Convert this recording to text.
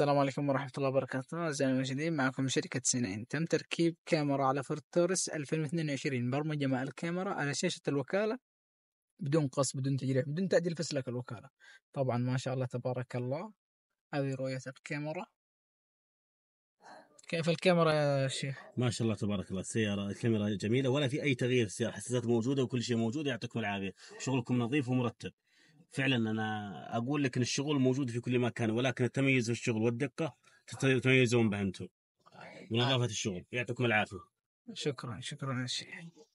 السلام عليكم ورحمة الله وبركاته أعزائي المشاهدين معكم شركة سينين تم تركيب كاميرا على فورد تورس 2022 برمجة مع الكاميرا على شاشة الوكالة بدون قص بدون تجريح بدون تعديل فسلك الوكالة طبعا ما شاء الله تبارك الله هذه رؤية الكاميرا كيف الكاميرا يا شيخ؟ ما شاء الله تبارك الله السيارة الكاميرا جميلة ولا في أي تغيير في السيارة حساسات موجودة وكل شيء موجود يعطيكم العافية شغلكم نظيف ومرتب فعلا انا اقول لك ان الشغل موجود في كل مكان ولكن التميز في الشغل والدقه تتميزون به انتم آه. منظافه الشغل يعطيكم العافيه شكرا شكرا يا شيخ